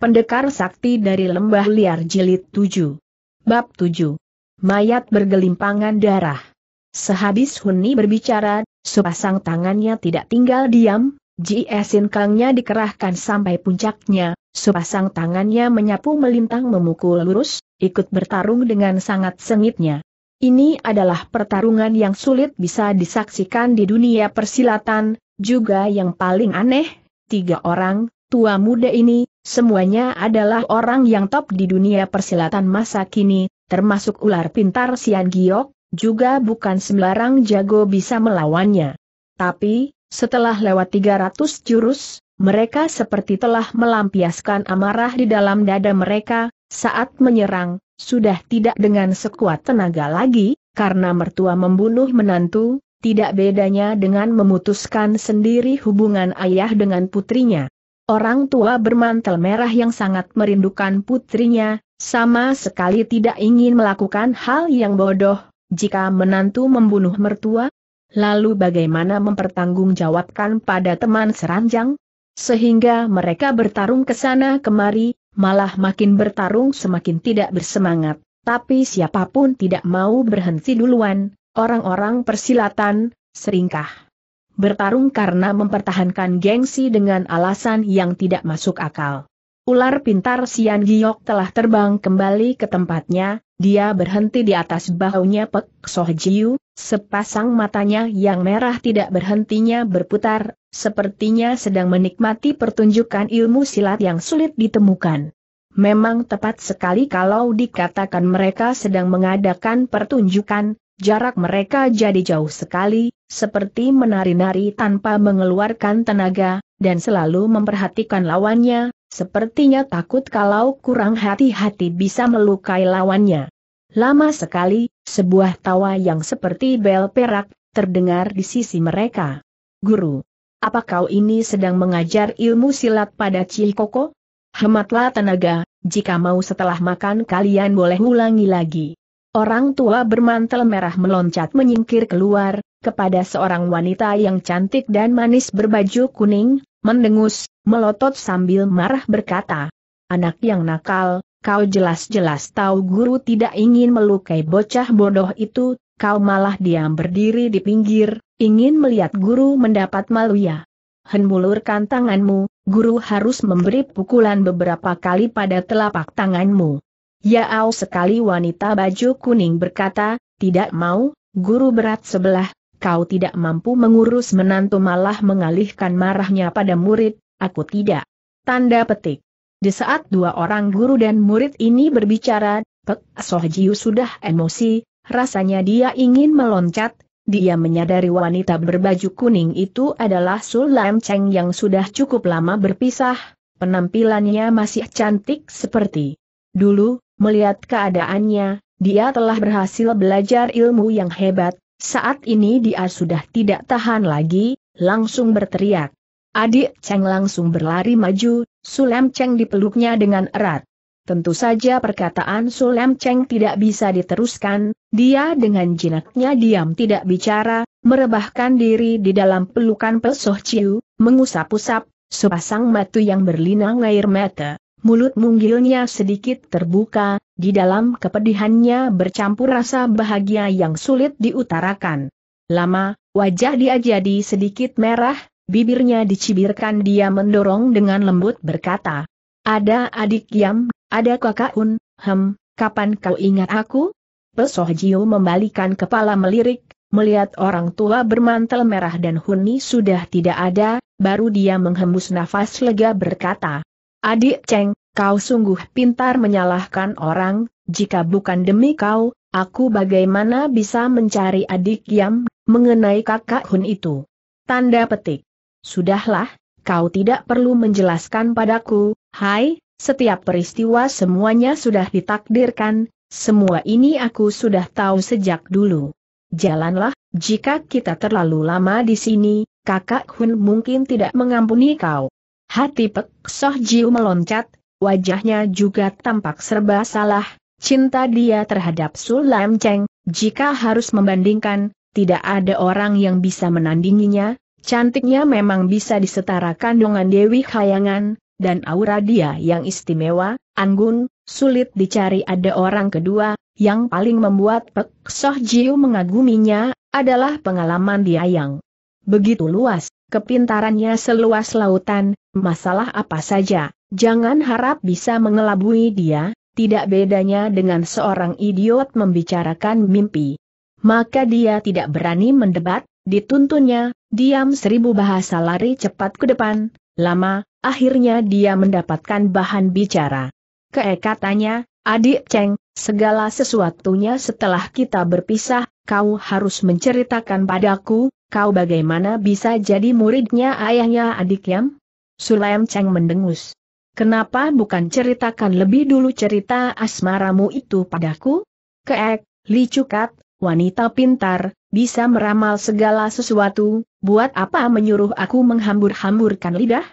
Pendekar Sakti dari Lembah Liar Jilid 7. Bab 7. Mayat bergelimpangan darah. Sehabis Huni berbicara, sepasang tangannya tidak tinggal diam, Jiesin Kangnya dikerahkan sampai puncaknya, sepasang tangannya menyapu melintang memukul lurus, ikut bertarung dengan sangat sengitnya. Ini adalah pertarungan yang sulit bisa disaksikan di dunia persilatan, juga yang paling aneh, tiga orang, tua muda ini, Semuanya adalah orang yang top di dunia persilatan masa kini, termasuk ular pintar Sian Giok, juga bukan sembarang jago bisa melawannya. Tapi, setelah lewat 300 jurus, mereka seperti telah melampiaskan amarah di dalam dada mereka, saat menyerang, sudah tidak dengan sekuat tenaga lagi, karena mertua membunuh menantu, tidak bedanya dengan memutuskan sendiri hubungan ayah dengan putrinya. Orang tua bermantel merah yang sangat merindukan putrinya, sama sekali tidak ingin melakukan hal yang bodoh, jika menantu membunuh mertua, lalu bagaimana mempertanggungjawabkan pada teman seranjang? Sehingga mereka bertarung ke sana kemari, malah makin bertarung semakin tidak bersemangat, tapi siapapun tidak mau berhenti duluan, orang-orang persilatan, seringkah bertarung karena mempertahankan gengsi dengan alasan yang tidak masuk akal. Ular pintar Sian Giok telah terbang kembali ke tempatnya, dia berhenti di atas bahunya Pek Soh Jiu, sepasang matanya yang merah tidak berhentinya berputar, sepertinya sedang menikmati pertunjukan ilmu silat yang sulit ditemukan. Memang tepat sekali kalau dikatakan mereka sedang mengadakan pertunjukan, Jarak mereka jadi jauh sekali, seperti menari-nari tanpa mengeluarkan tenaga, dan selalu memperhatikan lawannya, sepertinya takut kalau kurang hati-hati bisa melukai lawannya. Lama sekali, sebuah tawa yang seperti bel perak, terdengar di sisi mereka. Guru, apa kau ini sedang mengajar ilmu silat pada ciloko? Hematlah tenaga, jika mau setelah makan kalian boleh ulangi lagi. Orang tua bermantel merah meloncat menyingkir keluar, kepada seorang wanita yang cantik dan manis berbaju kuning, mendengus, melotot sambil marah berkata, Anak yang nakal, kau jelas-jelas tahu guru tidak ingin melukai bocah bodoh itu, kau malah diam berdiri di pinggir, ingin melihat guru mendapat malu ya. Hembulurkan tanganmu, guru harus memberi pukulan beberapa kali pada telapak tanganmu. Ya Yaau sekali wanita baju kuning berkata, tidak mau, guru berat sebelah, kau tidak mampu mengurus menantu malah mengalihkan marahnya pada murid, aku tidak. Tanda petik. Di saat dua orang guru dan murid ini berbicara, Pek Sohjiu sudah emosi, rasanya dia ingin meloncat, dia menyadari wanita berbaju kuning itu adalah Sulam Cheng yang sudah cukup lama berpisah, penampilannya masih cantik seperti dulu, Melihat keadaannya, dia telah berhasil belajar ilmu yang hebat, saat ini dia sudah tidak tahan lagi, langsung berteriak. Adik Cheng langsung berlari maju, Sulem Cheng dipeluknya dengan erat. Tentu saja perkataan Sulem Cheng tidak bisa diteruskan, dia dengan jinaknya diam tidak bicara, merebahkan diri di dalam pelukan Pesoh Ciu, mengusap-usap, sepasang matu yang berlinang air mata. Mulut munggilnya sedikit terbuka, di dalam kepedihannya bercampur rasa bahagia yang sulit diutarakan. Lama, wajah dia jadi sedikit merah, bibirnya dicibirkan dia mendorong dengan lembut berkata. Ada adik Yam, ada kakak Un, hem, kapan kau ingat aku? Pesoh Jiu membalikan kepala melirik, melihat orang tua bermantel merah dan Huni sudah tidak ada, baru dia menghembus nafas lega berkata. Adik Cheng, kau sungguh pintar menyalahkan orang, jika bukan demi kau, aku bagaimana bisa mencari adik Yam, mengenai kakak Hun itu. Tanda petik. Sudahlah, kau tidak perlu menjelaskan padaku, hai, setiap peristiwa semuanya sudah ditakdirkan, semua ini aku sudah tahu sejak dulu. Jalanlah, jika kita terlalu lama di sini, kakak Hun mungkin tidak mengampuni kau. Hati Pek Soh Jiu meloncat, wajahnya juga tampak serba salah, cinta dia terhadap Sul Sulam Cheng, jika harus membandingkan, tidak ada orang yang bisa menandinginya, cantiknya memang bisa disetarakan dengan Dewi Khayangan, dan aura dia yang istimewa, anggun, sulit dicari ada orang kedua, yang paling membuat Pek Soh Jiu mengaguminya, adalah pengalaman dia yang begitu luas, kepintarannya seluas lautan, masalah apa saja, jangan harap bisa mengelabui dia, tidak bedanya dengan seorang idiot membicarakan mimpi. Maka dia tidak berani mendebat, dituntunnya, diam seribu bahasa lari cepat ke depan, lama, akhirnya dia mendapatkan bahan bicara. Keekatannya, adik Cheng, segala sesuatunya setelah kita berpisah, kau harus menceritakan padaku, kau bagaimana bisa jadi muridnya ayahnya adik Yam? Sulaim Cheng mendengus. Kenapa bukan ceritakan lebih dulu cerita asmaramu itu padaku? Keek, Li Cukat, wanita pintar, bisa meramal segala sesuatu, buat apa menyuruh aku menghambur-hamburkan lidah?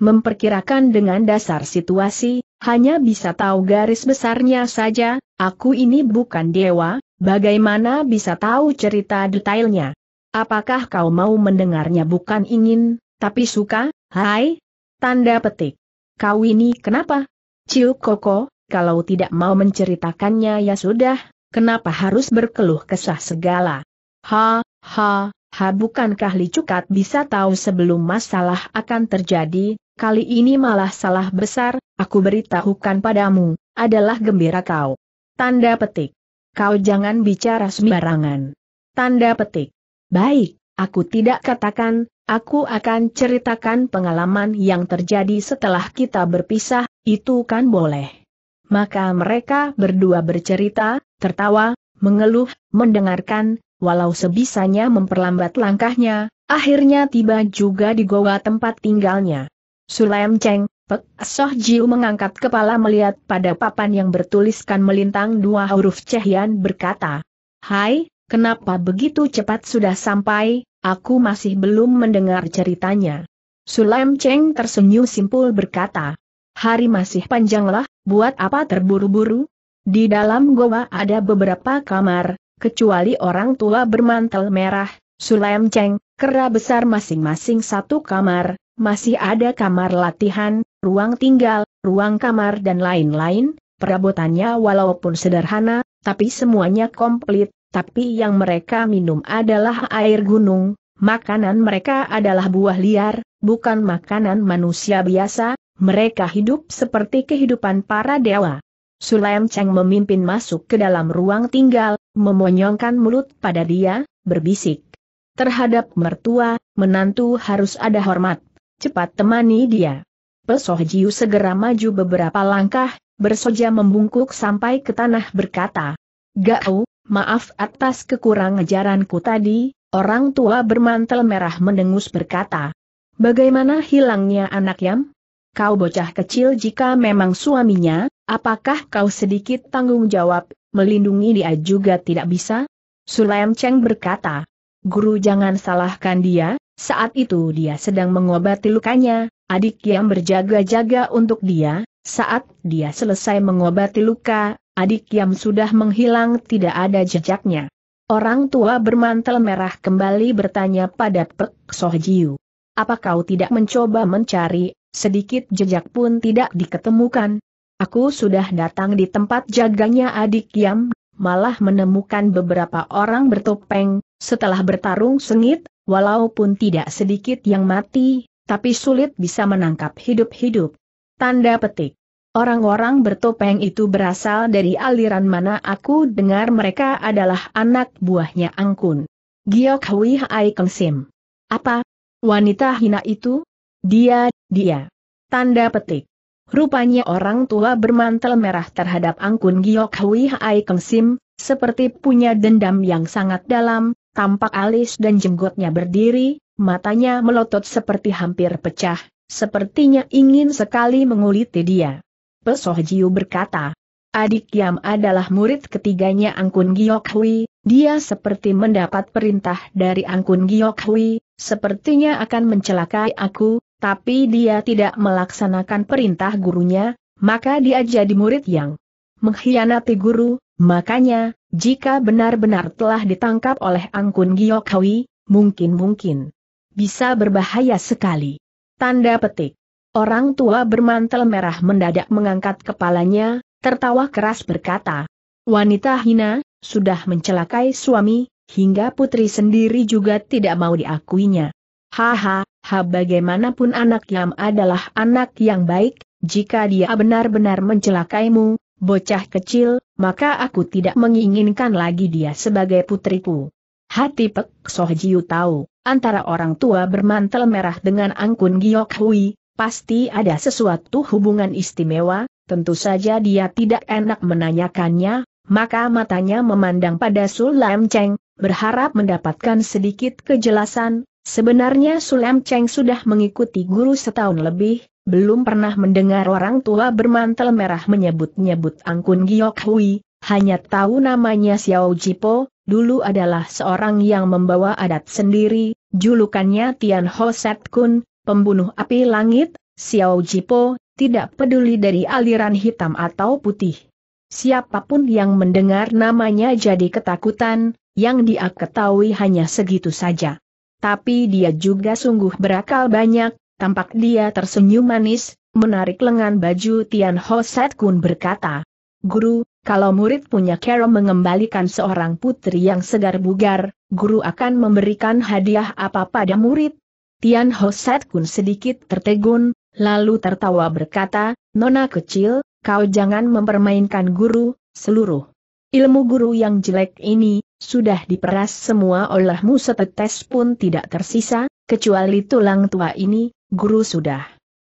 Memperkirakan dengan dasar situasi, hanya bisa tahu garis besarnya saja, aku ini bukan dewa, bagaimana bisa tahu cerita detailnya? Apakah kau mau mendengarnya bukan ingin, tapi suka, hai? Tanda petik. Kau ini kenapa? Ciu Koko, kalau tidak mau menceritakannya ya sudah, kenapa harus berkeluh kesah segala? Ha, ha, ha bukankah Licukat bisa tahu sebelum masalah akan terjadi, kali ini malah salah besar, aku beritahukan padamu, adalah gembira kau. Tanda petik. Kau jangan bicara sembarangan. Tanda petik. Baik, aku tidak katakan, aku akan ceritakan pengalaman yang terjadi setelah kita berpisah, itu kan boleh. Maka mereka berdua bercerita, tertawa, mengeluh, mendengarkan, walau sebisanya memperlambat langkahnya, akhirnya tiba juga di goa tempat tinggalnya. Sulaim Cheng, Pek Soh Jiu mengangkat kepala melihat pada papan yang bertuliskan melintang dua huruf Cehian berkata, Hai, Kenapa begitu cepat sudah sampai, aku masih belum mendengar ceritanya. Sulaim Cheng tersenyum simpul berkata, hari masih panjanglah, buat apa terburu-buru? Di dalam goa ada beberapa kamar, kecuali orang tua bermantel merah, Sulaim Cheng, kera besar masing-masing satu kamar, masih ada kamar latihan, ruang tinggal, ruang kamar dan lain-lain, perabotannya walaupun sederhana, tapi semuanya komplit, tapi yang mereka minum adalah air gunung, makanan mereka adalah buah liar, bukan makanan manusia biasa, mereka hidup seperti kehidupan para dewa. Sulaim Cheng memimpin masuk ke dalam ruang tinggal, memonyongkan mulut pada dia, berbisik. Terhadap mertua, menantu harus ada hormat. Cepat temani dia. Pesoh Jiu segera maju beberapa langkah, bersoja membungkuk sampai ke tanah berkata, Gau, maaf atas kekurang ajaranku tadi, orang tua bermantel merah mendengus berkata. Bagaimana hilangnya anak Yam? Kau bocah kecil jika memang suaminya, apakah kau sedikit tanggung jawab, melindungi dia juga tidak bisa? Sulaim Cheng berkata, Guru jangan salahkan dia, saat itu dia sedang mengobati lukanya, adik yang berjaga-jaga untuk dia, saat dia selesai mengobati luka, adik Yam sudah menghilang tidak ada jejaknya. Orang tua bermantel merah kembali bertanya pada Pek Soh Apa kau tidak mencoba mencari, sedikit jejak pun tidak diketemukan? Aku sudah datang di tempat jaganya adik Yam, malah menemukan beberapa orang bertopeng, setelah bertarung sengit, walaupun tidak sedikit yang mati, tapi sulit bisa menangkap hidup-hidup. Tanda petik. Orang-orang bertopeng itu berasal dari aliran mana aku dengar mereka adalah anak buahnya Angkun. Giok Hui Hai Keng Sim. Apa? Wanita hina itu? Dia, dia. Tanda petik. Rupanya orang tua bermantel merah terhadap Angkun Giok Hui Hai Keng Sim, seperti punya dendam yang sangat dalam, tampak alis dan jenggotnya berdiri, matanya melotot seperti hampir pecah, sepertinya ingin sekali menguliti dia. Jiu berkata. Adik Yam adalah murid ketiganya Angkun Giok Hui, dia seperti mendapat perintah dari Angkun Giok Hui, sepertinya akan mencelakai aku, tapi dia tidak melaksanakan perintah gurunya, maka dia jadi murid yang mengkhianati guru, makanya, jika benar-benar telah ditangkap oleh Angkun Giok Hui, mungkin-mungkin bisa berbahaya sekali. Tanda petik. Orang tua bermantel merah mendadak mengangkat kepalanya, tertawa keras berkata, Wanita hina, sudah mencelakai suami, hingga putri sendiri juga tidak mau diakuinya. Haha, ha bagaimanapun anak yang adalah anak yang baik, jika dia benar-benar mencelakaimu, bocah kecil, maka aku tidak menginginkan lagi dia sebagai putriku. Hati Pek Soh tahu, antara orang tua bermantel merah dengan Angkun Giok Hui, pasti ada sesuatu hubungan istimewa, tentu saja dia tidak enak menanyakannya, maka matanya memandang pada Sulam Cheng, berharap mendapatkan sedikit kejelasan, sebenarnya Sulam Cheng sudah mengikuti guru setahun lebih, belum pernah mendengar orang tua bermantel merah menyebut-nyebut Angkun Giok Hui, hanya tahu namanya Xiao Jipo, dulu adalah seorang yang membawa adat sendiri, julukannya Tian Ho Set Kun, pembunuh api langit, Xiao Jipo, tidak peduli dari aliran hitam atau putih. Siapapun yang mendengar namanya jadi ketakutan, yang dia ketahui hanya segitu saja. Tapi dia juga sungguh berakal banyak, tampak dia tersenyum manis, menarik lengan baju Tian Ho Set Kun berkata, Guru, kalau murid punya cara mengembalikan seorang putri yang segar bugar, guru akan memberikan hadiah apa pada murid, Tian Ho Set Kun sedikit tertegun, lalu tertawa berkata, Nona kecil, kau jangan mempermainkan guru, seluruh. Ilmu guru yang jelek ini, sudah diperas semua olehmu setetes pun tidak tersisa, kecuali tulang tua ini, guru sudah.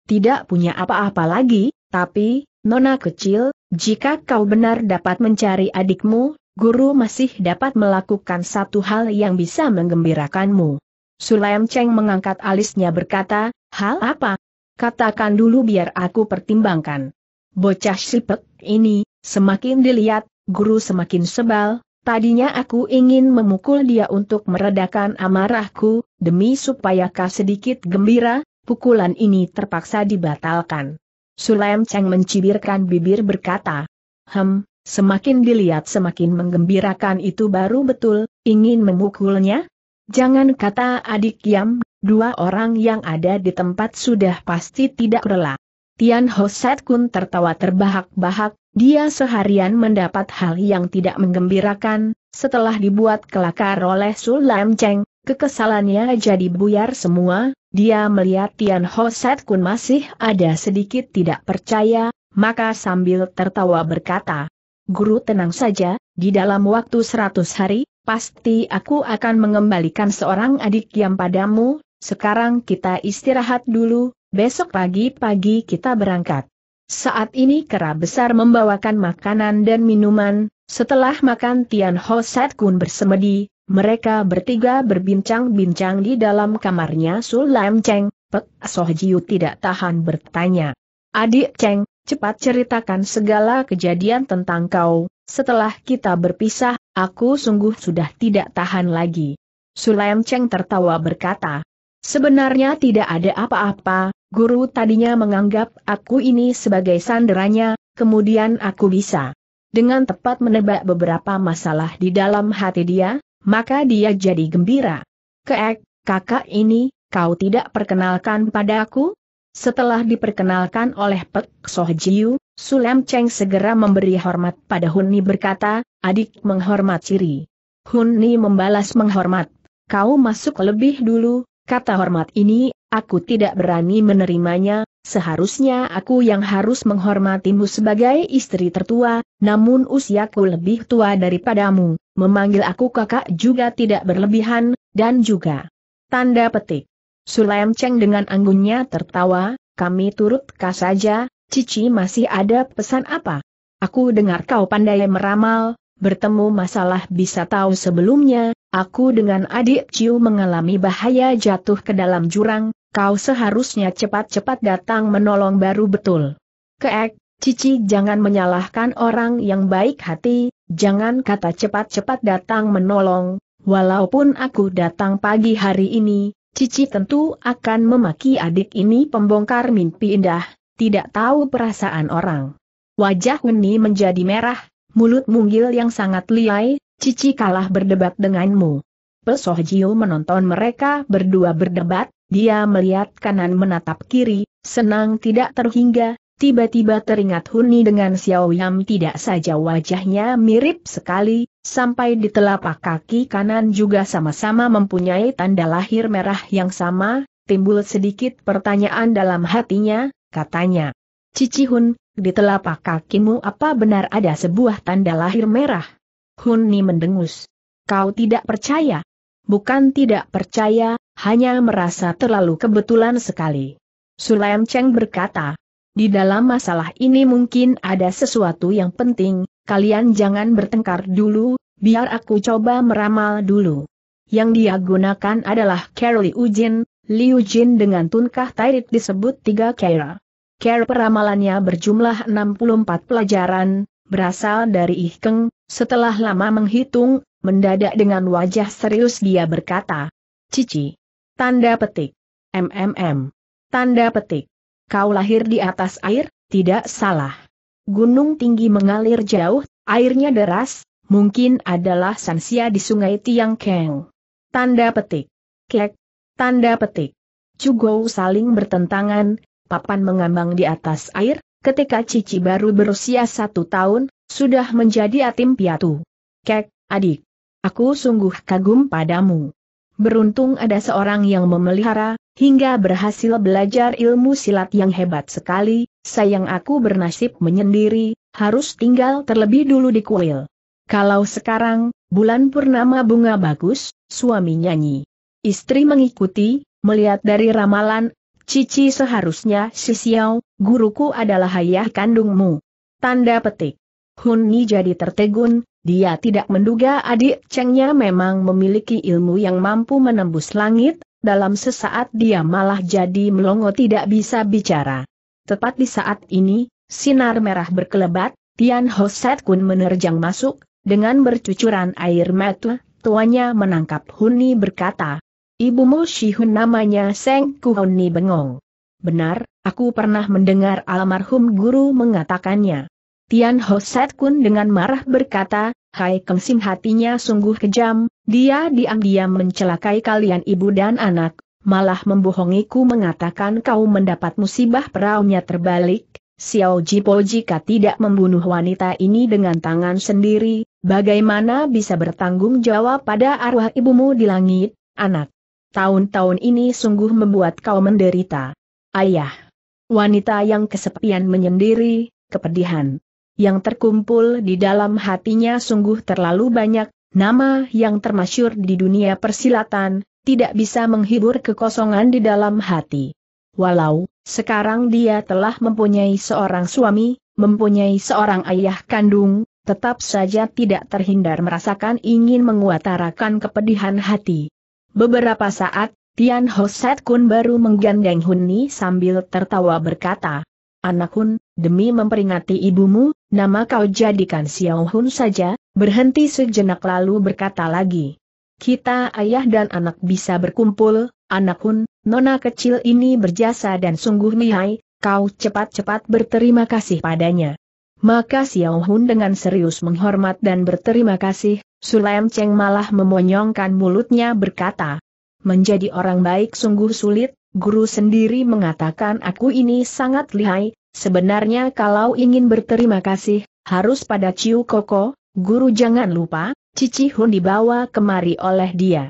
Tidak punya apa-apa lagi, tapi, Nona kecil, jika kau benar dapat mencari adikmu, guru masih dapat melakukan satu hal yang bisa menggembirakanmu. Sulaim Cheng mengangkat alisnya berkata, hal apa? Katakan dulu biar aku pertimbangkan. Bocah sipek ini, semakin dilihat, guru semakin sebal, Tadinya aku ingin memukul dia untuk meredakan amarahku, demi supaya kau sedikit gembira, pukulan ini terpaksa dibatalkan. Sulaim Cheng mencibirkan bibir berkata, Hem, semakin dilihat semakin menggembirakan itu baru betul, ingin memukulnya? Jangan kata adik Yam, dua orang yang ada di tempat sudah pasti tidak rela. Tian Hoset Kun tertawa terbahak-bahak, dia seharian mendapat hal yang tidak menggembirakan, setelah dibuat kelakar oleh Lam Cheng, kekesalannya jadi buyar semua, dia melihat Tian Hoset Kun masih ada sedikit tidak percaya, maka sambil tertawa berkata, Guru tenang saja, di dalam waktu 100 hari, pasti aku akan mengembalikan seorang adik yang padamu, sekarang kita istirahat dulu, besok pagi-pagi kita berangkat. Saat ini kera besar membawakan makanan dan minuman, setelah makan Tian Ho Sat Kun bersemedi, mereka bertiga berbincang-bincang di dalam kamarnya Sul Lam Cheng, Pek Soh Jiu tidak tahan bertanya. Adik Cheng, cepat ceritakan segala kejadian tentang kau, setelah kita berpisah, Aku sungguh sudah tidak tahan lagi. Sulaim Cheng tertawa berkata, Sebenarnya tidak ada apa-apa, guru tadinya menganggap aku ini sebagai sanderanya, kemudian aku bisa dengan tepat menebak beberapa masalah di dalam hati dia, maka dia jadi gembira. Keek, kakak ini, kau tidak perkenalkan padaku? Setelah diperkenalkan oleh Pek Soh Jiu, Sulem Cheng segera memberi hormat pada Hun Ni berkata, adik menghormat ciri. Hun Ni membalas menghormat, kau masuk lebih dulu, kata hormat ini, aku tidak berani menerimanya, seharusnya aku yang harus menghormatimu sebagai istri tertua, namun usiaku lebih tua daripadamu, memanggil aku kakak juga tidak berlebihan, dan juga. Tanda petik. Sulaim Cheng dengan anggunnya tertawa, kami turut kah saja, Cici masih ada pesan apa? Aku dengar kau pandai meramal, bertemu masalah bisa tahu sebelumnya, aku dengan adik Ciu mengalami bahaya jatuh ke dalam jurang, kau seharusnya cepat-cepat datang menolong baru betul. Keek, Cici jangan menyalahkan orang yang baik hati, jangan kata cepat-cepat datang menolong, walaupun aku datang pagi hari ini, Cici tentu akan memaki adik ini pembongkar mimpi indah, tidak tahu perasaan orang. Wajah Weni menjadi merah, mulut munggil yang sangat liai, Cici kalah berdebat denganmu. Pesoh Jiu menonton mereka berdua berdebat, dia melihat kanan menatap kiri, senang tidak terhingga, Tiba-tiba teringat Huni dengan Xiao Yam tidak saja wajahnya mirip sekali, sampai di telapak kaki kanan juga sama-sama mempunyai tanda lahir merah yang sama, timbul sedikit pertanyaan dalam hatinya, katanya. Cici Hun, di telapak kakimu apa benar ada sebuah tanda lahir merah? Huni mendengus. Kau tidak percaya? Bukan tidak percaya, hanya merasa terlalu kebetulan sekali. Sulaim Cheng berkata, di dalam masalah ini mungkin ada sesuatu yang penting, kalian jangan bertengkar dulu, biar aku coba meramal dulu. Yang dia gunakan adalah Carol Ujin, Liu Jin dengan tunkah Tairit disebut tiga Kera. Kera peramalannya berjumlah 64 pelajaran, berasal dari Ihkeng, setelah lama menghitung, mendadak dengan wajah serius dia berkata, Cici. Tanda petik. MMM. Tanda petik. Kau lahir di atas air, tidak salah. Gunung tinggi mengalir jauh, airnya deras, mungkin adalah sansia di sungai Tiang Keng. Tanda petik. Kek. Tanda petik. Cugou saling bertentangan, papan mengambang di atas air, ketika Cici baru berusia satu tahun, sudah menjadi atim piatu. Kek, adik. Aku sungguh kagum padamu. Beruntung ada seorang yang memelihara, hingga berhasil belajar ilmu silat yang hebat sekali, sayang aku bernasib menyendiri, harus tinggal terlebih dulu di kuil. Kalau sekarang, bulan purnama bunga bagus, suami nyanyi. Istri mengikuti, melihat dari ramalan, Cici seharusnya si Xiao, guruku adalah ayah kandungmu. Tanda petik. Huni jadi tertegun, dia tidak menduga adik cengnya memang memiliki ilmu yang mampu menembus langit, dalam sesaat dia malah jadi melongo tidak bisa bicara. Tepat di saat ini, sinar merah berkelebat, Tian Hoset Kun menerjang masuk, dengan bercucuran air mata, tuanya menangkap Huni berkata, Ibumu Hun namanya Seng Huni bengong. Benar, aku pernah mendengar almarhum guru mengatakannya. Tian Hoset Kun dengan marah berkata, Hai Kengsim hatinya sungguh kejam, dia diam-diam mencelakai kalian ibu dan anak, malah membohongiku mengatakan kau mendapat musibah peraunya terbalik, Xiao Jipo jika tidak membunuh wanita ini dengan tangan sendiri, bagaimana bisa bertanggung jawab pada arwah ibumu di langit, anak? Tahun-tahun ini sungguh membuat kau menderita. Ayah. Wanita yang kesepian menyendiri, kepedihan. Yang terkumpul di dalam hatinya sungguh terlalu banyak, nama yang termasyur di dunia persilatan, tidak bisa menghibur kekosongan di dalam hati. Walau, sekarang dia telah mempunyai seorang suami, mempunyai seorang ayah kandung, tetap saja tidak terhindar merasakan ingin menguatarakan kepedihan hati. Beberapa saat, Tian Hoset Kun baru menggandeng Hunni sambil tertawa berkata, Anak Hun, demi memperingati ibumu, nama kau jadikan Xiao Hun saja, berhenti sejenak lalu berkata lagi. Kita ayah dan anak bisa berkumpul, anak Hun, nona kecil ini berjasa dan sungguh lihai, kau cepat-cepat berterima kasih padanya. Maka Xiao Hun dengan serius menghormat dan berterima kasih, Sulaim Cheng malah memonyongkan mulutnya berkata, Menjadi orang baik sungguh sulit, guru sendiri mengatakan aku ini sangat lihai, sebenarnya kalau ingin berterima kasih, harus pada Ciu Koko, guru jangan lupa, Cici Hun dibawa kemari oleh dia.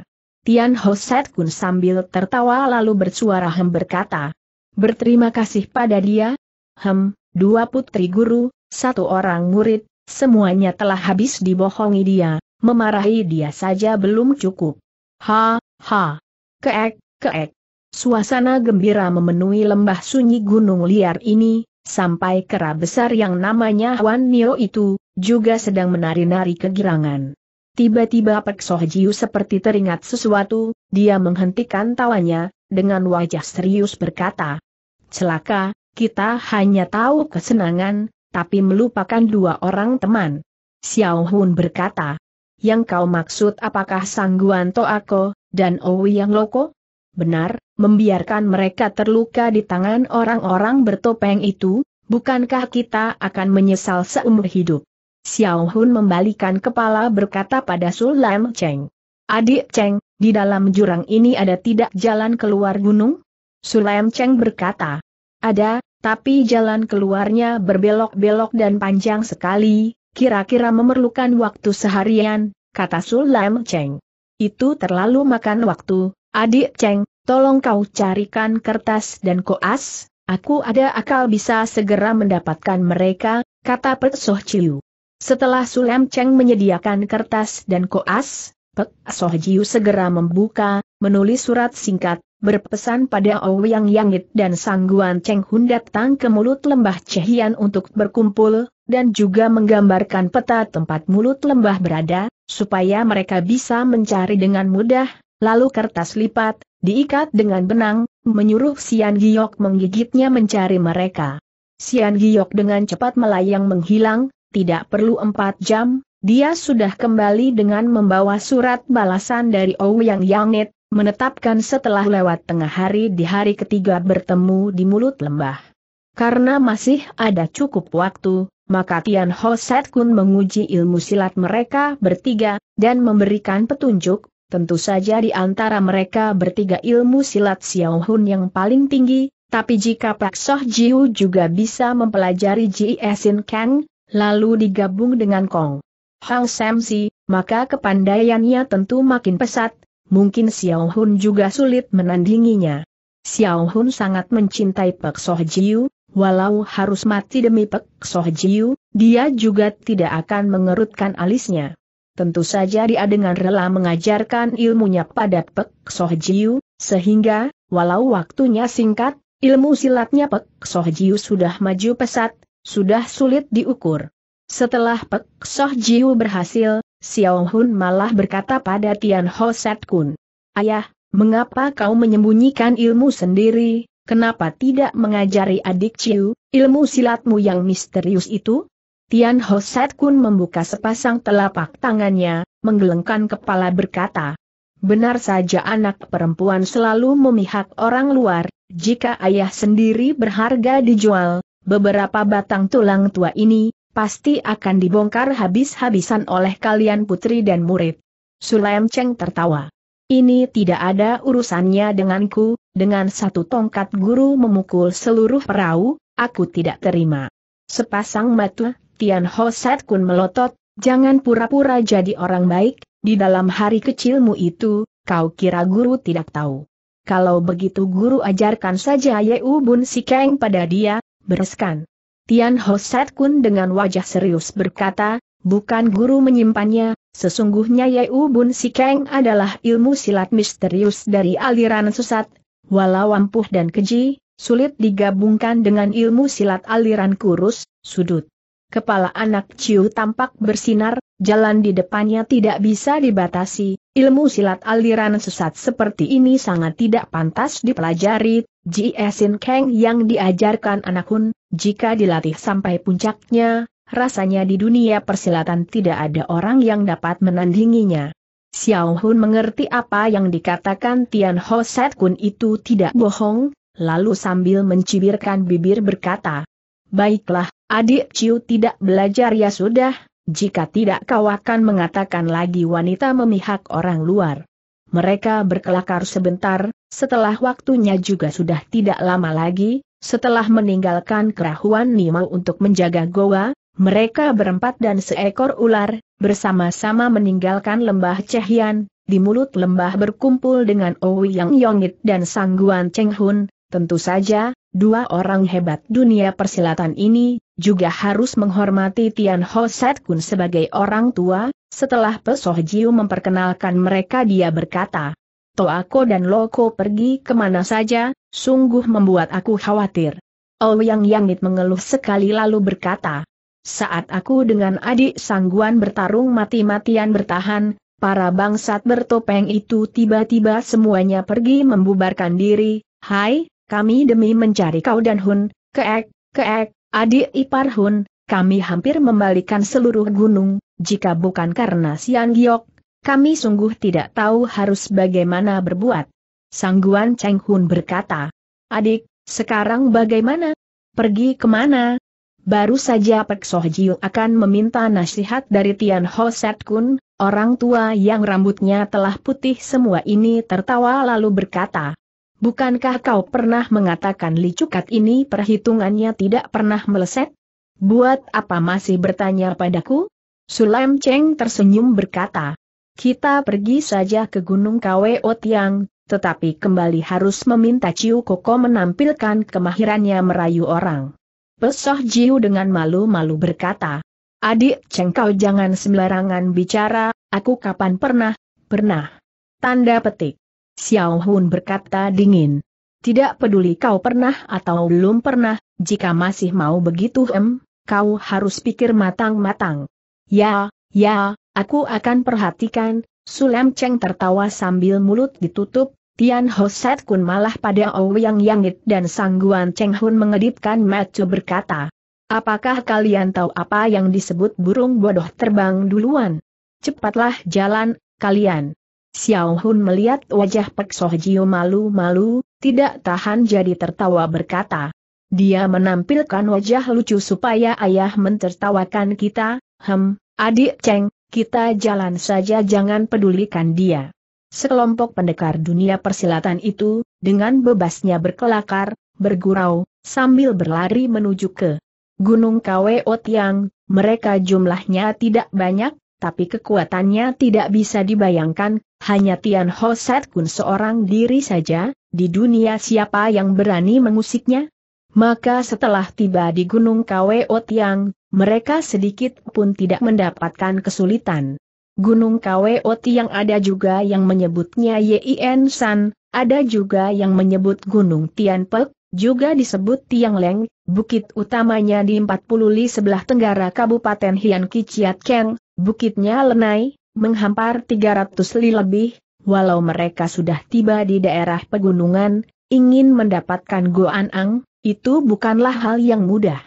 Tian Ho Set Kun sambil tertawa lalu bersuara hem berkata, berterima kasih pada dia, hem, dua putri guru, satu orang murid, semuanya telah habis dibohongi dia, memarahi dia saja belum cukup. Ha, ha, keek, keek. Suasana gembira memenuhi lembah sunyi gunung liar ini, sampai kera besar yang namanya Wan Nio itu, juga sedang menari-nari kegirangan. Tiba-tiba Pek Soh Jiu seperti teringat sesuatu, dia menghentikan tawanya, dengan wajah serius berkata, Celaka, kita hanya tahu kesenangan, tapi melupakan dua orang teman. Xiao Hun berkata, yang kau maksud apakah Sangguan Toako, dan Owi Yang Loko? benar, membiarkan mereka terluka di tangan orang-orang bertopeng itu, bukankah kita akan menyesal seumur hidup? Xiao Hun membalikan kepala berkata pada Sulam Cheng. Adik Cheng, di dalam jurang ini ada tidak jalan keluar gunung? Sulam Cheng berkata. Ada, tapi jalan keluarnya berbelok-belok dan panjang sekali, kira-kira memerlukan waktu seharian, kata Sulam Cheng. Itu terlalu makan waktu, Adik Cheng, tolong kau carikan kertas dan koas, aku ada akal bisa segera mendapatkan mereka, kata Pek Soh Chiu. Setelah Sulem Cheng menyediakan kertas dan koas, Pek Soh Chiu segera membuka, menulis surat singkat, berpesan pada Ouyang Yangit dan Sangguan Cheng Hun datang ke mulut lembah Cehian untuk berkumpul, dan juga menggambarkan peta tempat mulut lembah berada, supaya mereka bisa mencari dengan mudah, lalu kertas lipat, diikat dengan benang, menyuruh Sian Giok menggigitnya mencari mereka. Sian Giok dengan cepat melayang menghilang, tidak perlu empat jam, dia sudah kembali dengan membawa surat balasan dari Yang Yangnet, menetapkan setelah lewat tengah hari di hari ketiga bertemu di mulut lembah. Karena masih ada cukup waktu, maka Tian Ho Set Kun menguji ilmu silat mereka bertiga, dan memberikan petunjuk, Tentu saja di antara mereka bertiga ilmu silat Xiao Hun yang paling tinggi, tapi jika Pak Soh Jiu juga bisa mempelajari Ji Esin Kang, lalu digabung dengan Kong Hang Sam Si, maka kepandaiannya tentu makin pesat, mungkin Xiao Hun juga sulit menandinginya. Xiao Hun sangat mencintai Pak Soh Jiu, walau harus mati demi Pak Soh Jiu, dia juga tidak akan mengerutkan alisnya. Tentu saja dia dengan rela mengajarkan ilmunya pada Pek Soh Jiu, sehingga, walau waktunya singkat, ilmu silatnya Pek Soh Jiu sudah maju pesat, sudah sulit diukur. Setelah Pek Soh Jiu berhasil, Xiao Hun malah berkata pada Tian Ho Set Kun, Ayah, mengapa kau menyembunyikan ilmu sendiri, kenapa tidak mengajari adik Ciu, ilmu silatmu yang misterius itu? Tian Ho Set Kun membuka sepasang telapak tangannya, menggelengkan kepala berkata, Benar saja anak perempuan selalu memihak orang luar, jika ayah sendiri berharga dijual, beberapa batang tulang tua ini, pasti akan dibongkar habis-habisan oleh kalian putri dan murid. Sulaim Cheng tertawa. Ini tidak ada urusannya denganku, dengan satu tongkat guru memukul seluruh perahu, aku tidak terima. Sepasang mata Tian Ho Set Kun melotot, jangan pura-pura jadi orang baik, di dalam hari kecilmu itu, kau kira guru tidak tahu. Kalau begitu guru ajarkan saja Yeu Bun Sikeng pada dia, bereskan. Tian Ho Set Kun dengan wajah serius berkata, bukan guru menyimpannya, sesungguhnya Yeu Bun Sikeng adalah ilmu silat misterius dari aliran sesat, walau ampuh dan keji, sulit digabungkan dengan ilmu silat aliran kurus, sudut. Kepala anak Ciu tampak bersinar, jalan di depannya tidak bisa dibatasi, ilmu silat aliran sesat seperti ini sangat tidak pantas dipelajari, Ji Jiesin Kang yang diajarkan anak Hun, jika dilatih sampai puncaknya, rasanya di dunia persilatan tidak ada orang yang dapat menandinginya. Xiao Hun mengerti apa yang dikatakan Tian Ho Set Kun itu tidak bohong, lalu sambil mencibirkan bibir berkata, Baiklah, adik Ciu tidak belajar ya sudah, jika tidak kau akan mengatakan lagi wanita memihak orang luar. Mereka berkelakar sebentar, setelah waktunya juga sudah tidak lama lagi, setelah meninggalkan kerahuan Nimau untuk menjaga goa, mereka berempat dan seekor ular, bersama-sama meninggalkan lembah Cehian, di mulut lembah berkumpul dengan Owi Yang Yongit dan Sangguan Cheng Hun, Tentu saja, dua orang hebat dunia persilatan ini, juga harus menghormati Tian Ho Set Kun sebagai orang tua, setelah Pesoh Jiu memperkenalkan mereka dia berkata, Toako dan Loko pergi kemana saja, sungguh membuat aku khawatir. Ouyang Yangit mengeluh sekali lalu berkata, saat aku dengan adik sangguan bertarung mati-matian bertahan, para bangsat bertopeng itu tiba-tiba semuanya pergi membubarkan diri, hai, kami demi mencari kau dan Hun, keek, keek, adik ipar Hun, kami hampir membalikan seluruh gunung, jika bukan karena Sian Giok, kami sungguh tidak tahu harus bagaimana berbuat. Sangguan Cheng Hun berkata, Adik, sekarang bagaimana? Pergi kemana? Baru saja Pek Soh Jiu akan meminta nasihat dari Tian Ho Set Kun, orang tua yang rambutnya telah putih semua ini tertawa lalu berkata, Bukankah kau pernah mengatakan licukat ini perhitungannya tidak pernah meleset? Buat apa masih bertanya padaku? Sulam Cheng tersenyum berkata, kita pergi saja ke Gunung Kwe Otiang, tetapi kembali harus meminta Ciu Koko menampilkan kemahirannya merayu orang. Pesoh Jiu dengan malu-malu berkata, Adik Cheng kau jangan sembarangan bicara, aku kapan pernah, pernah. Tanda petik. Xiao Hun berkata dingin. Tidak peduli kau pernah atau belum pernah, jika masih mau begitu em, kau harus pikir matang-matang. Ya, ya, aku akan perhatikan, Sulem Cheng tertawa sambil mulut ditutup, Tian Ho Set Kun malah pada Ouyang Yangit dan Sangguan Cheng Hun mengedipkan mata berkata. Apakah kalian tahu apa yang disebut burung bodoh terbang duluan? Cepatlah jalan, kalian. Xiao Hun melihat wajah Pek Soh Jiu malu-malu, tidak tahan jadi tertawa berkata. Dia menampilkan wajah lucu supaya ayah mentertawakan kita, hem, adik Cheng, kita jalan saja jangan pedulikan dia. Sekelompok pendekar dunia persilatan itu, dengan bebasnya berkelakar, bergurau, sambil berlari menuju ke Gunung Kweo Tiang, mereka jumlahnya tidak banyak, tapi kekuatannya tidak bisa dibayangkan, hanya Tian Ho Set Kun seorang diri saja, di dunia siapa yang berani mengusiknya? Maka setelah tiba di Gunung Kweo Tiang, mereka sedikit pun tidak mendapatkan kesulitan. Gunung Kweo Tiang ada juga yang menyebutnya Yien San, ada juga yang menyebut Gunung Tian Pek, juga disebut Tiang Leng, bukit utamanya di 40 li sebelah tenggara Kabupaten Hian Kiciat Keng, bukitnya Lenai, menghampar 300 li lebih, walau mereka sudah tiba di daerah pegunungan, ingin mendapatkan Goan Ang, itu bukanlah hal yang mudah.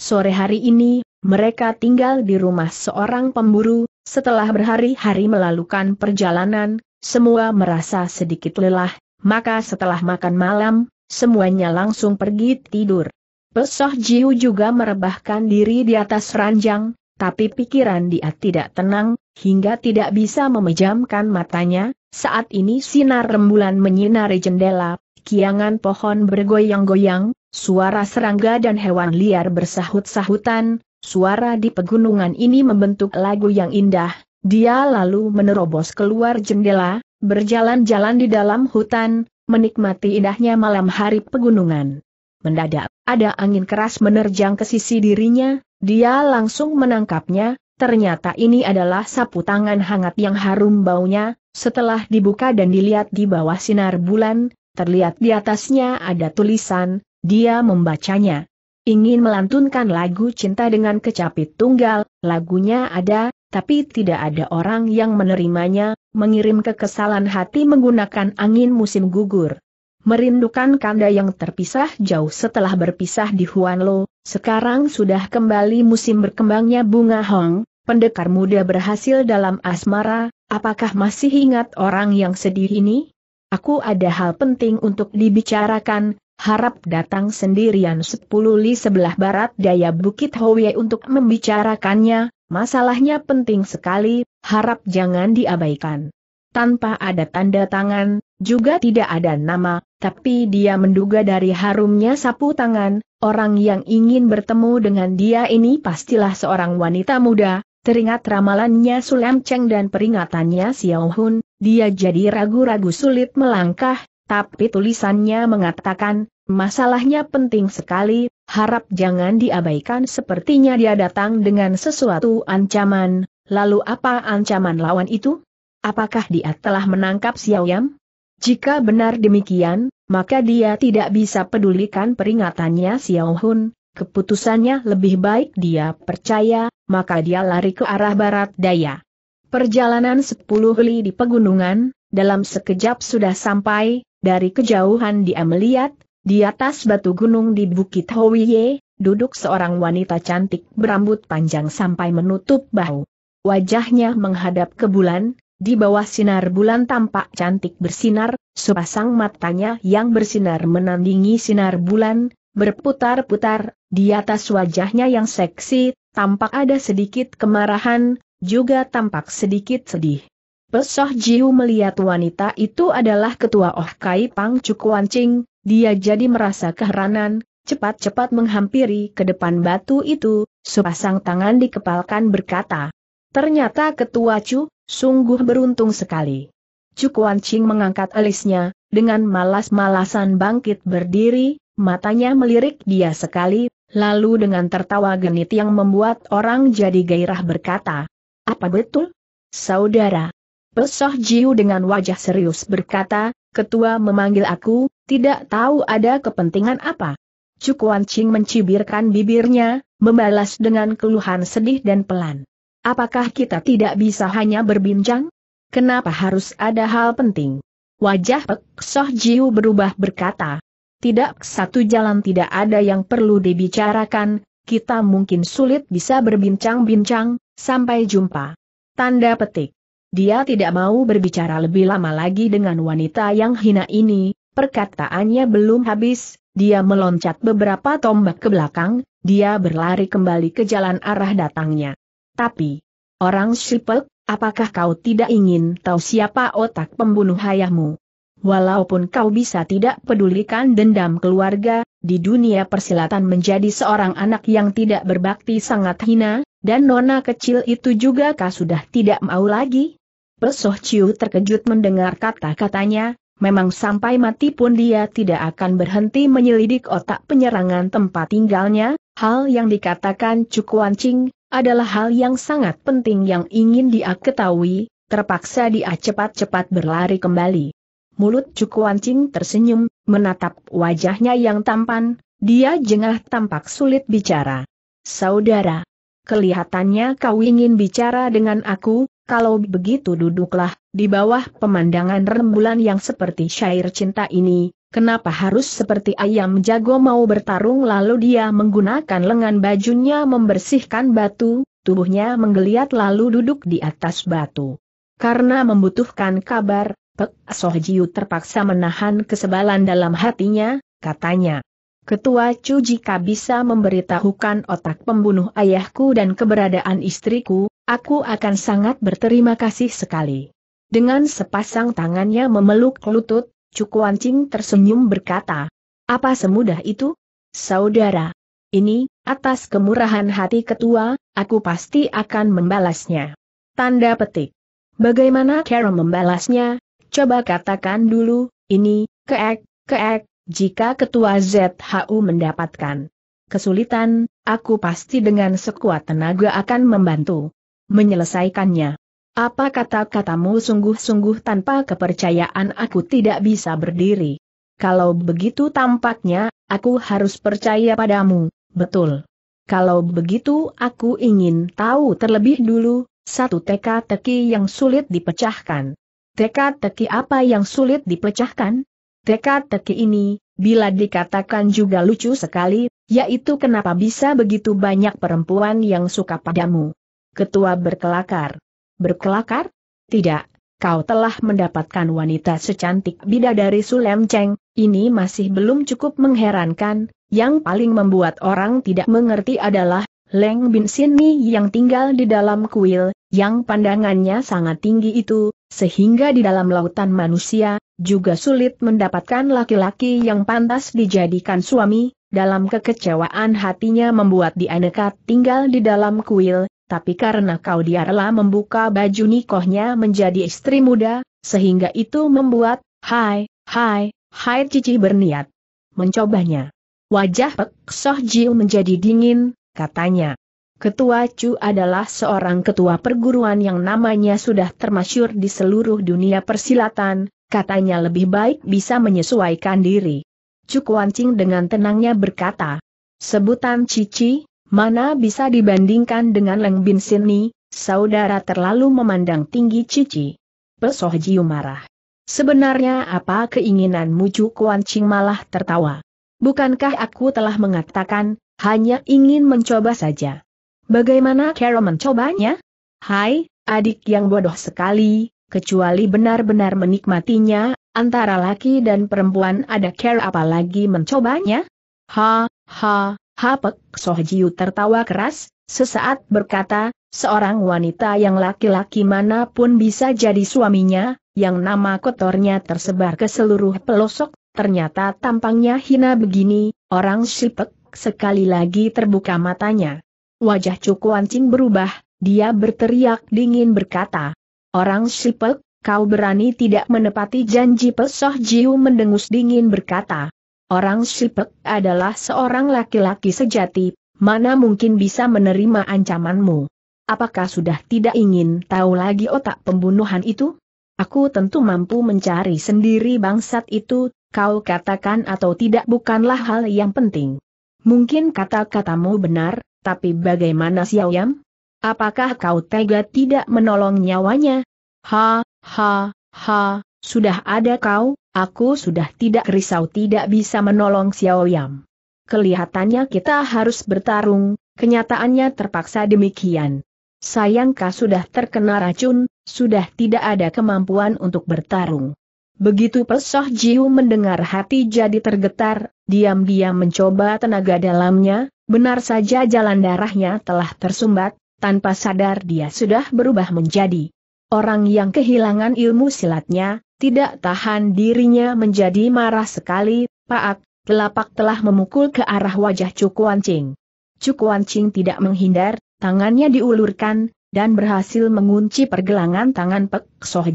Sore hari ini, mereka tinggal di rumah seorang pemburu, setelah berhari-hari melalukan perjalanan, semua merasa sedikit lelah, maka setelah makan malam, semuanya langsung pergi tidur. Pesoh Jiu juga merebahkan diri di atas ranjang, tapi pikiran dia tidak tenang, hingga tidak bisa memejamkan matanya, saat ini sinar rembulan menyinari jendela, kiangan pohon bergoyang-goyang, suara serangga dan hewan liar bersahut-sahutan, suara di pegunungan ini membentuk lagu yang indah, dia lalu menerobos keluar jendela, berjalan-jalan di dalam hutan, menikmati indahnya malam hari pegunungan. Mendadak, ada angin keras menerjang ke sisi dirinya, dia langsung menangkapnya, Ternyata ini adalah sapu tangan hangat yang harum baunya, setelah dibuka dan dilihat di bawah sinar bulan, terlihat di atasnya ada tulisan, dia membacanya. Ingin melantunkan lagu cinta dengan kecapi tunggal, lagunya ada, tapi tidak ada orang yang menerimanya, mengirim kekesalan hati menggunakan angin musim gugur. Merindukan kanda yang terpisah jauh setelah berpisah di Huanlo, sekarang sudah kembali musim berkembangnya bunga hong, pendekar muda berhasil dalam asmara, apakah masih ingat orang yang sedih ini? Aku ada hal penting untuk dibicarakan, harap datang sendirian 10 li sebelah barat daya Bukit Howe untuk membicarakannya, masalahnya penting sekali, harap jangan diabaikan. Tanpa ada tanda tangan, juga tidak ada nama, tapi dia menduga dari harumnya sapu tangan, orang yang ingin bertemu dengan dia ini pastilah seorang wanita muda, teringat ramalannya Sulam Cheng dan peringatannya Xiao Hun, dia jadi ragu-ragu sulit melangkah, tapi tulisannya mengatakan, masalahnya penting sekali, harap jangan diabaikan sepertinya dia datang dengan sesuatu ancaman, lalu apa ancaman lawan itu? Apakah dia telah menangkap Xiao Yam? Jika benar demikian, maka dia tidak bisa pedulikan peringatannya Xiao Hun, keputusannya lebih baik dia percaya, maka dia lari ke arah barat daya. Perjalanan sepuluh li di pegunungan, dalam sekejap sudah sampai, dari kejauhan dia melihat, di atas batu gunung di Bukit Hoiye, duduk seorang wanita cantik berambut panjang sampai menutup bahu. Wajahnya menghadap ke bulan, di bawah sinar bulan tampak cantik bersinar, sepasang matanya yang bersinar menandingi sinar bulan, berputar-putar, di atas wajahnya yang seksi, tampak ada sedikit kemarahan, juga tampak sedikit sedih. Pesoh Jiu melihat wanita itu adalah ketua Oh Kai Pang Ching, dia jadi merasa keheranan, cepat-cepat menghampiri ke depan batu itu, sepasang tangan dikepalkan berkata. Ternyata ketua Chu, Sungguh beruntung sekali. Cukuan Ching mengangkat alisnya, dengan malas-malasan bangkit berdiri, matanya melirik dia sekali, lalu dengan tertawa genit yang membuat orang jadi gairah berkata, Apa betul? Saudara. Pesoh Jiu dengan wajah serius berkata, Ketua memanggil aku, tidak tahu ada kepentingan apa. Cukuan Ching mencibirkan bibirnya, membalas dengan keluhan sedih dan pelan. Apakah kita tidak bisa hanya berbincang? Kenapa harus ada hal penting? Wajah Pek Soh Jiu berubah berkata. Tidak satu jalan tidak ada yang perlu dibicarakan, kita mungkin sulit bisa berbincang-bincang, sampai jumpa. Tanda petik. Dia tidak mau berbicara lebih lama lagi dengan wanita yang hina ini, perkataannya belum habis, dia meloncat beberapa tombak ke belakang, dia berlari kembali ke jalan arah datangnya. Tapi, orang sipek, apakah kau tidak ingin tahu siapa otak pembunuh ayahmu? Walaupun kau bisa tidak pedulikan dendam keluarga, di dunia persilatan menjadi seorang anak yang tidak berbakti sangat hina, dan nona kecil itu juga kau sudah tidak mau lagi? Pesoh Ciu terkejut mendengar kata-katanya, memang sampai mati pun dia tidak akan berhenti menyelidik otak penyerangan tempat tinggalnya, Hal yang dikatakan Cukuan Ching, adalah hal yang sangat penting yang ingin dia ketahui, terpaksa dia cepat-cepat berlari kembali. Mulut Cukuan Ching tersenyum, menatap wajahnya yang tampan, dia jengah tampak sulit bicara. Saudara, kelihatannya kau ingin bicara dengan aku, kalau begitu duduklah, di bawah pemandangan rembulan yang seperti syair cinta ini, Kenapa harus seperti ayam jago mau bertarung lalu dia menggunakan lengan bajunya membersihkan batu, tubuhnya menggeliat lalu duduk di atas batu. Karena membutuhkan kabar, Pek Sohjiu terpaksa menahan kesebalan dalam hatinya, katanya. Ketua Chu jika bisa memberitahukan otak pembunuh ayahku dan keberadaan istriku, aku akan sangat berterima kasih sekali. Dengan sepasang tangannya memeluk lutut, Cukuan Cing tersenyum berkata. Apa semudah itu? Saudara. Ini, atas kemurahan hati ketua, aku pasti akan membalasnya. Tanda petik. Bagaimana Carol membalasnya? Coba katakan dulu, ini, keek, keek, jika ketua ZHU mendapatkan kesulitan, aku pasti dengan sekuat tenaga akan membantu menyelesaikannya. Apa kata-katamu sungguh-sungguh tanpa kepercayaan aku tidak bisa berdiri. Kalau begitu tampaknya, aku harus percaya padamu, betul. Kalau begitu aku ingin tahu terlebih dulu, satu teka-teki yang sulit dipecahkan. Teka-teki apa yang sulit dipecahkan? Teka-teki ini, bila dikatakan juga lucu sekali, yaitu kenapa bisa begitu banyak perempuan yang suka padamu. Ketua berkelakar berkelakar? Tidak, kau telah mendapatkan wanita secantik bidadari Sulem Cheng, ini masih belum cukup mengherankan, yang paling membuat orang tidak mengerti adalah, Leng Bin sin mi yang tinggal di dalam kuil, yang pandangannya sangat tinggi itu, sehingga di dalam lautan manusia, juga sulit mendapatkan laki-laki yang pantas dijadikan suami, dalam kekecewaan hatinya membuat dia nekat tinggal di dalam kuil, tapi karena kau diarela membuka baju nikohnya menjadi istri muda, sehingga itu membuat, hai, hai, hai cici berniat. Mencobanya. Wajah Pek Soh Jiu menjadi dingin, katanya. Ketua Chu adalah seorang ketua perguruan yang namanya sudah termasyur di seluruh dunia persilatan, katanya lebih baik bisa menyesuaikan diri. Chu Kuan Ching dengan tenangnya berkata, sebutan Cici, Mana bisa dibandingkan dengan Leng Bin Ni, saudara terlalu memandang tinggi Cici. Pesoh Jiu marah. Sebenarnya apa keinginanmu Cu Kuan Ching malah tertawa. Bukankah aku telah mengatakan, hanya ingin mencoba saja. Bagaimana Carol mencobanya? Hai, adik yang bodoh sekali, kecuali benar-benar menikmatinya, antara laki dan perempuan ada care apalagi mencobanya? Ha, ha, Hapek Sohjiu tertawa keras, sesaat berkata, seorang wanita yang laki-laki manapun bisa jadi suaminya, yang nama kotornya tersebar ke seluruh pelosok, ternyata tampangnya hina begini, orang Sipek sekali lagi terbuka matanya. Wajah Cukuan Cing berubah, dia berteriak dingin berkata, Orang Sipek, kau berani tidak menepati janji Pesoh Jiu mendengus dingin berkata, Orang sipek adalah seorang laki-laki sejati, mana mungkin bisa menerima ancamanmu. Apakah sudah tidak ingin tahu lagi otak pembunuhan itu? Aku tentu mampu mencari sendiri bangsat itu, kau katakan atau tidak bukanlah hal yang penting. Mungkin kata-katamu benar, tapi bagaimana Xiaoyam? Apakah kau tega tidak menolong nyawanya? Ha, ha, ha, sudah ada kau, Aku sudah tidak risau tidak bisa menolong Xiao Yam. Kelihatannya kita harus bertarung, kenyataannya terpaksa demikian. Sayangkah sudah terkena racun, sudah tidak ada kemampuan untuk bertarung. Begitu Pesoh Jiu mendengar hati jadi tergetar, diam-diam mencoba tenaga dalamnya, benar saja jalan darahnya telah tersumbat, tanpa sadar dia sudah berubah menjadi Orang yang kehilangan ilmu silatnya, tidak tahan dirinya menjadi marah sekali, Pak, telapak telah memukul ke arah wajah Cukuan Cing. Cukuan Cing tidak menghindar, tangannya diulurkan, dan berhasil mengunci pergelangan tangan Pek Soh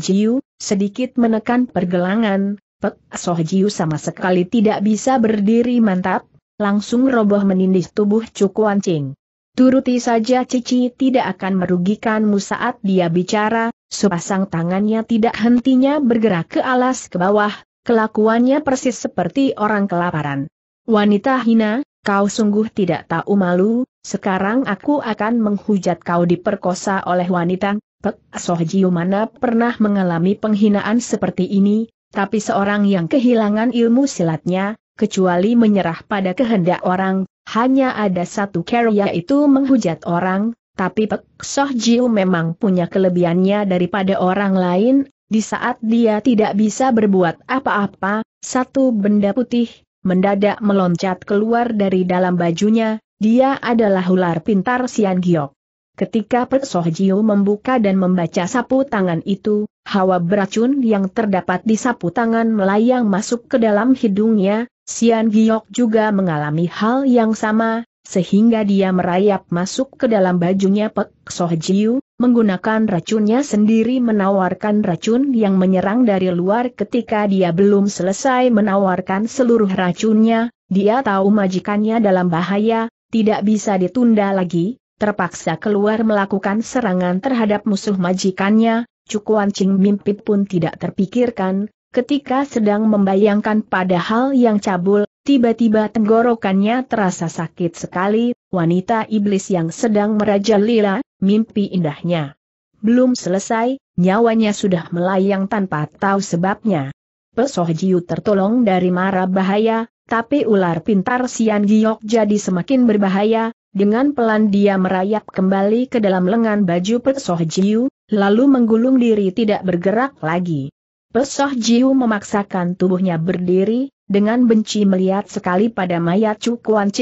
sedikit menekan pergelangan, Pek Soh sama sekali tidak bisa berdiri mantap, langsung roboh menindih tubuh Cukuan Cing. Turuti saja Cici tidak akan merugikanmu saat dia bicara, sepasang tangannya tidak hentinya bergerak ke alas ke bawah, kelakuannya persis seperti orang kelaparan. Wanita hina, kau sungguh tidak tahu malu, sekarang aku akan menghujat kau diperkosa oleh wanita. Pek Sohjiu mana pernah mengalami penghinaan seperti ini, tapi seorang yang kehilangan ilmu silatnya, kecuali menyerah pada kehendak orang, hanya ada satu cara yaitu menghujat orang, tapi Pek Soh Jiu memang punya kelebihannya daripada orang lain, di saat dia tidak bisa berbuat apa-apa, satu benda putih, mendadak meloncat keluar dari dalam bajunya, dia adalah ular pintar Sian Giok. Ketika Pek Soh Jiu membuka dan membaca sapu tangan itu, hawa beracun yang terdapat di sapu tangan melayang masuk ke dalam hidungnya, Sian Giok juga mengalami hal yang sama, sehingga dia merayap masuk ke dalam bajunya Pek Sohjiu, menggunakan racunnya sendiri menawarkan racun yang menyerang dari luar ketika dia belum selesai menawarkan seluruh racunnya, dia tahu majikannya dalam bahaya, tidak bisa ditunda lagi, terpaksa keluar melakukan serangan terhadap musuh majikannya, Cukuan Ching Mimpit pun tidak terpikirkan, ketika sedang membayangkan padahal yang cabul, Tiba-tiba tenggorokannya terasa sakit sekali, wanita iblis yang sedang merajalela, mimpi indahnya. Belum selesai, nyawanya sudah melayang tanpa tahu sebabnya. Pesoh Jiu tertolong dari mara bahaya, tapi ular pintar Sian Giok jadi semakin berbahaya, dengan pelan dia merayap kembali ke dalam lengan baju Pesoh Jiu, lalu menggulung diri tidak bergerak lagi. Pesoh Jiu memaksakan tubuhnya berdiri, dengan benci melihat sekali pada mayat Chu Kuan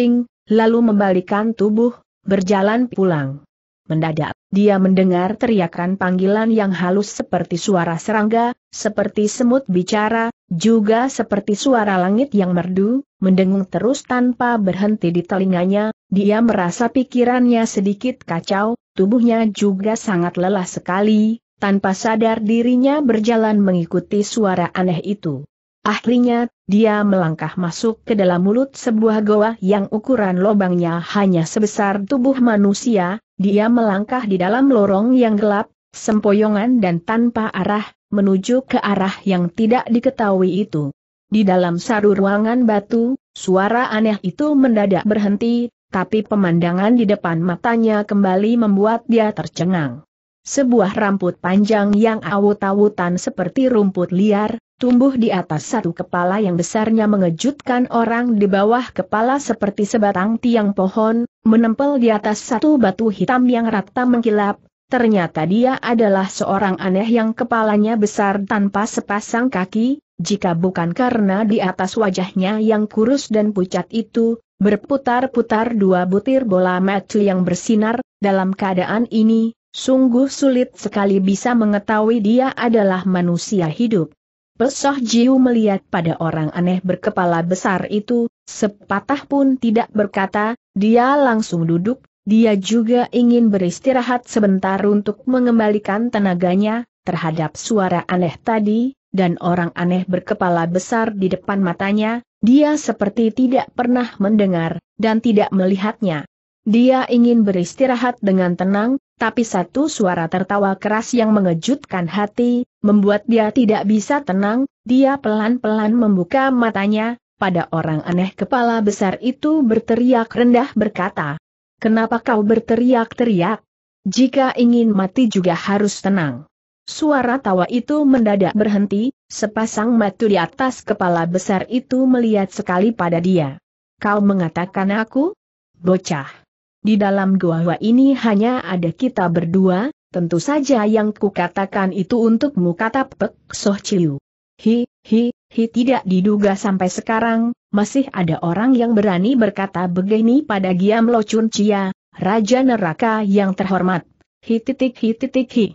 lalu membalikan tubuh, berjalan pulang. Mendadak, dia mendengar teriakan panggilan yang halus seperti suara serangga, seperti semut bicara, juga seperti suara langit yang merdu, mendengung terus tanpa berhenti di telinganya, dia merasa pikirannya sedikit kacau, tubuhnya juga sangat lelah sekali, tanpa sadar dirinya berjalan mengikuti suara aneh itu. Akhirnya, dia melangkah masuk ke dalam mulut sebuah goa yang ukuran lobangnya hanya sebesar tubuh manusia, dia melangkah di dalam lorong yang gelap, sempoyongan dan tanpa arah, menuju ke arah yang tidak diketahui itu. Di dalam saru ruangan batu, suara aneh itu mendadak berhenti, tapi pemandangan di depan matanya kembali membuat dia tercengang. Sebuah rambut panjang yang awut-awutan seperti rumput liar, tumbuh di atas satu kepala yang besarnya mengejutkan orang di bawah kepala seperti sebatang tiang pohon, menempel di atas satu batu hitam yang rata mengkilap, ternyata dia adalah seorang aneh yang kepalanya besar tanpa sepasang kaki, jika bukan karena di atas wajahnya yang kurus dan pucat itu, berputar-putar dua butir bola mata yang bersinar, dalam keadaan ini, Sungguh sulit sekali bisa mengetahui dia adalah manusia hidup. Pesoh Jiu melihat pada orang aneh berkepala besar itu, sepatah pun tidak berkata, dia langsung duduk, dia juga ingin beristirahat sebentar untuk mengembalikan tenaganya, terhadap suara aneh tadi, dan orang aneh berkepala besar di depan matanya, dia seperti tidak pernah mendengar, dan tidak melihatnya. Dia ingin beristirahat dengan tenang, tapi satu suara tertawa keras yang mengejutkan hati, membuat dia tidak bisa tenang, dia pelan-pelan membuka matanya, pada orang aneh kepala besar itu berteriak rendah berkata, Kenapa kau berteriak-teriak? Jika ingin mati juga harus tenang. Suara tawa itu mendadak berhenti, sepasang mata di atas kepala besar itu melihat sekali pada dia. Kau mengatakan aku? Bocah. Di dalam gua gua ini hanya ada kita berdua, tentu saja yang kukatakan itu untukmu kata Pek Soh Ciu. Hi, hi, hi tidak diduga sampai sekarang, masih ada orang yang berani berkata begini pada Giam Lo Chun Chia, Raja Neraka yang terhormat. Hi titik hi titik hi.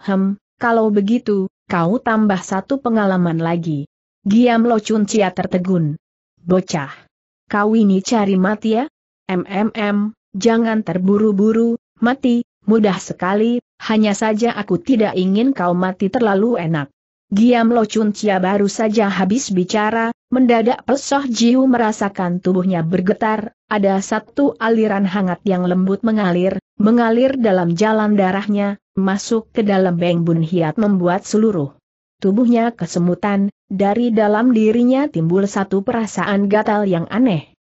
Hem, kalau begitu, kau tambah satu pengalaman lagi. Giam Lo Chun Chia tertegun. Bocah. Kau ini cari mati ya? MMM, jangan terburu-buru, mati, mudah sekali, hanya saja aku tidak ingin kau mati terlalu enak. Giam Lo Chun Cia baru saja habis bicara, mendadak Pesoh Jiu merasakan tubuhnya bergetar, ada satu aliran hangat yang lembut mengalir, mengalir dalam jalan darahnya, masuk ke dalam Beng Bun Hiat membuat seluruh tubuhnya kesemutan, dari dalam dirinya timbul satu perasaan gatal yang aneh.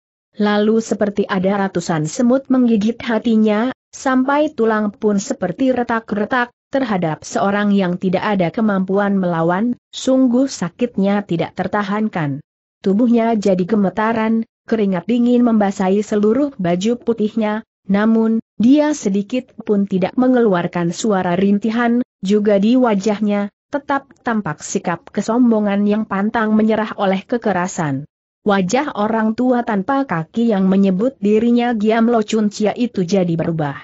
Lalu seperti ada ratusan semut menggigit hatinya, sampai tulang pun seperti retak-retak, terhadap seorang yang tidak ada kemampuan melawan, sungguh sakitnya tidak tertahankan. Tubuhnya jadi gemetaran, keringat dingin membasahi seluruh baju putihnya, namun, dia sedikit pun tidak mengeluarkan suara rintihan, juga di wajahnya, tetap tampak sikap kesombongan yang pantang menyerah oleh kekerasan wajah orang tua tanpa kaki yang menyebut dirinya Giam Lo Chun Chia itu jadi berubah.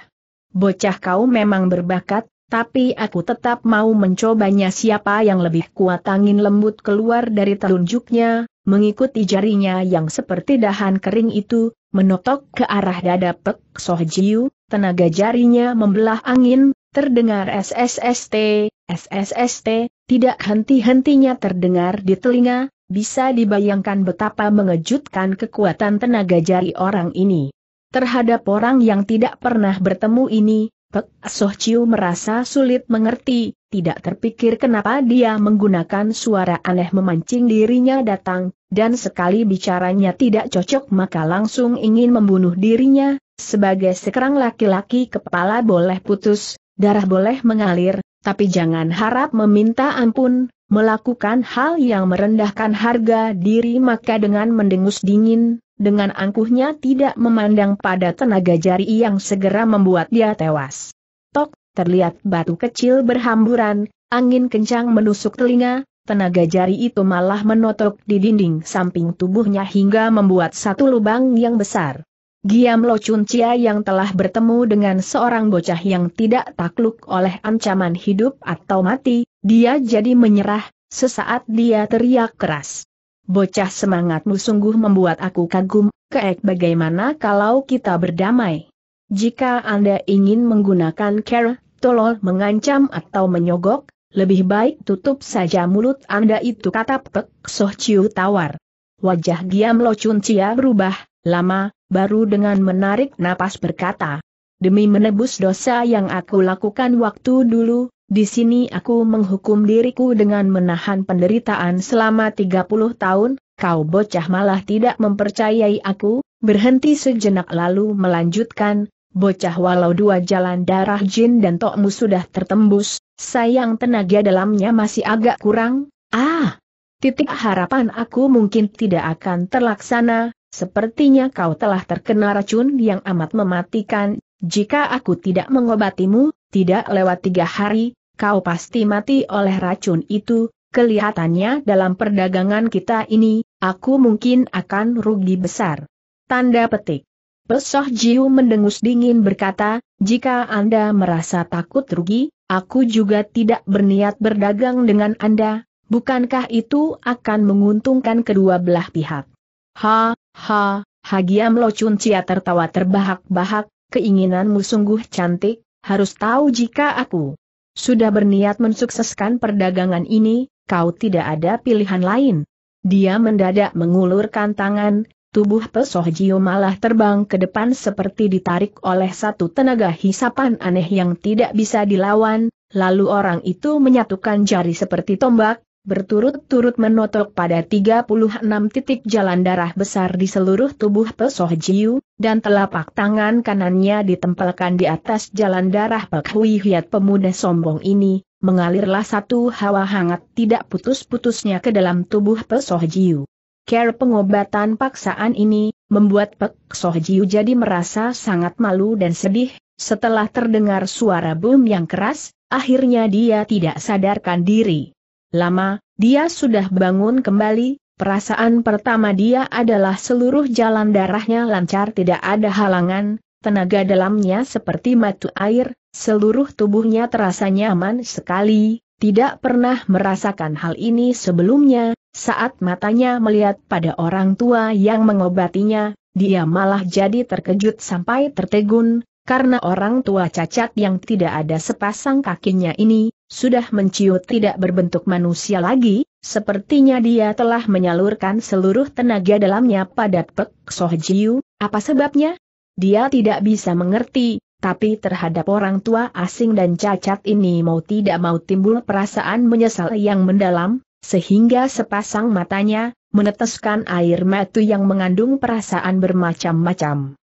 Bocah kau memang berbakat, tapi aku tetap mau mencobanya siapa yang lebih kuat angin lembut keluar dari telunjuknya, mengikuti jarinya yang seperti dahan kering itu, menotok ke arah dada Pek Soh Jiu, tenaga jarinya membelah angin, terdengar SSST, SSST, tidak henti-hentinya terdengar di telinga, bisa dibayangkan betapa mengejutkan kekuatan tenaga jari orang ini. Terhadap orang yang tidak pernah bertemu ini, Pek Soh Chiu merasa sulit mengerti, tidak terpikir kenapa dia menggunakan suara aneh memancing dirinya datang, dan sekali bicaranya tidak cocok maka langsung ingin membunuh dirinya, sebagai sekerang laki-laki kepala boleh putus, darah boleh mengalir, tapi jangan harap meminta ampun, melakukan hal yang merendahkan harga diri maka dengan mendengus dingin, dengan angkuhnya tidak memandang pada tenaga jari yang segera membuat dia tewas. Tok, terlihat batu kecil berhamburan, angin kencang menusuk telinga, tenaga jari itu malah menotok di dinding samping tubuhnya hingga membuat satu lubang yang besar. Giam Lo Chun Chia yang telah bertemu dengan seorang bocah yang tidak takluk oleh ancaman hidup atau mati, dia jadi menyerah, sesaat dia teriak keras. Bocah semangatmu sungguh membuat aku kagum, keek bagaimana kalau kita berdamai. Jika Anda ingin menggunakan care, tolol mengancam atau menyogok, lebih baik tutup saja mulut Anda itu kata Pek Soh Chiu tawar. Wajah Giam Lo Chun Chia berubah, lama, baru dengan menarik napas berkata. Demi menebus dosa yang aku lakukan waktu dulu, di sini aku menghukum diriku dengan menahan penderitaan selama 30 tahun, kau bocah malah tidak mempercayai aku, berhenti sejenak lalu melanjutkan, bocah walau dua jalan darah jin dan tokmu sudah tertembus, sayang tenaga dalamnya masih agak kurang, ah! Titik harapan aku mungkin tidak akan terlaksana, sepertinya kau telah terkena racun yang amat mematikan, jika aku tidak mengobatimu, tidak lewat tiga hari, kau pasti mati oleh racun itu, kelihatannya dalam perdagangan kita ini, aku mungkin akan rugi besar. Tanda petik. Pesoh Jiu mendengus dingin berkata, jika Anda merasa takut rugi, aku juga tidak berniat berdagang dengan Anda, bukankah itu akan menguntungkan kedua belah pihak? Ha, ha, Hagiam Locun Cia tertawa terbahak-bahak, keinginanmu sungguh cantik, harus tahu jika aku sudah berniat mensukseskan perdagangan ini, kau tidak ada pilihan lain. Dia mendadak mengulurkan tangan, tubuh Pesoh Jio malah terbang ke depan seperti ditarik oleh satu tenaga hisapan aneh yang tidak bisa dilawan, lalu orang itu menyatukan jari seperti tombak, berturut-turut menotok pada 36 titik jalan darah besar di seluruh tubuh Pesoh Jiu, dan telapak tangan kanannya ditempelkan di atas jalan darah Pek Hui Hiat pemuda sombong ini, mengalirlah satu hawa hangat tidak putus-putusnya ke dalam tubuh Pesoh Jiu. Care pengobatan paksaan ini, membuat Pek Soh Jiu jadi merasa sangat malu dan sedih, setelah terdengar suara boom yang keras, akhirnya dia tidak sadarkan diri lama, dia sudah bangun kembali, perasaan pertama dia adalah seluruh jalan darahnya lancar tidak ada halangan, tenaga dalamnya seperti matu air, seluruh tubuhnya terasa nyaman sekali, tidak pernah merasakan hal ini sebelumnya, saat matanya melihat pada orang tua yang mengobatinya, dia malah jadi terkejut sampai tertegun, karena orang tua cacat yang tidak ada sepasang kakinya ini, sudah menciut tidak berbentuk manusia lagi, sepertinya dia telah menyalurkan seluruh tenaga dalamnya pada Pek Soh apa sebabnya? Dia tidak bisa mengerti, tapi terhadap orang tua asing dan cacat ini mau tidak mau timbul perasaan menyesal yang mendalam, sehingga sepasang matanya, meneteskan air matu yang mengandung perasaan bermacam-macam.